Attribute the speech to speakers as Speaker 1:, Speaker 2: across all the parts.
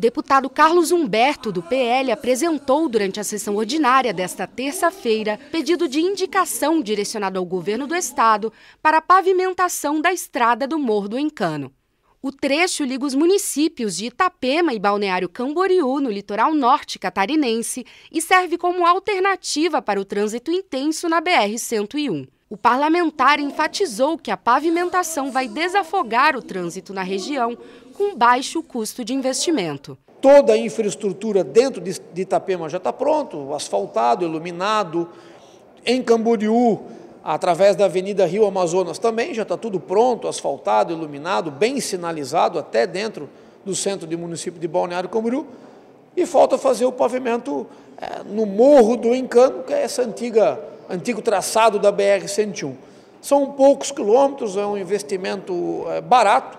Speaker 1: deputado Carlos Humberto, do PL, apresentou durante a sessão ordinária desta terça-feira pedido de indicação direcionado ao governo do estado para a pavimentação da estrada do Morro do Encano. O trecho liga os municípios de Itapema e Balneário Camboriú, no litoral norte catarinense, e serve como alternativa para o trânsito intenso na BR-101. O parlamentar enfatizou que a pavimentação vai desafogar o trânsito na região com baixo custo de investimento.
Speaker 2: Toda a infraestrutura dentro de Itapema já está pronto, asfaltado, iluminado. Em Camboriú, através da Avenida Rio Amazonas também já está tudo pronto, asfaltado, iluminado, bem sinalizado até dentro do centro do município de Balneário Camboriú. E falta fazer o pavimento é, no Morro do Encano, que é essa antiga antigo traçado da BR-101. São poucos quilômetros, é um investimento eh, barato,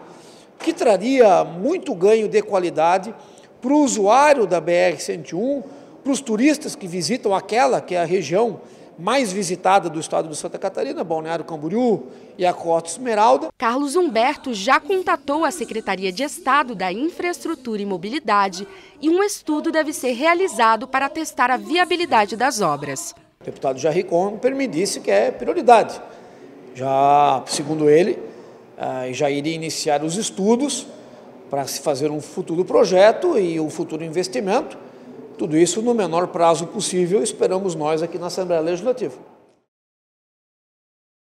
Speaker 2: que traria muito ganho de qualidade para o usuário da BR-101, para os turistas que visitam aquela, que é a região mais visitada do estado de Santa Catarina, Balneário Camboriú e a Costa
Speaker 1: Esmeralda. Carlos Humberto já contatou a Secretaria de Estado da Infraestrutura e Mobilidade e um estudo deve ser realizado para testar a viabilidade das obras.
Speaker 2: O deputado Jair Comper me disse que é prioridade. Já, segundo ele, ah, já iria iniciar os estudos para se fazer um futuro projeto e um futuro investimento. Tudo isso no menor prazo possível, esperamos nós aqui na Assembleia Legislativa.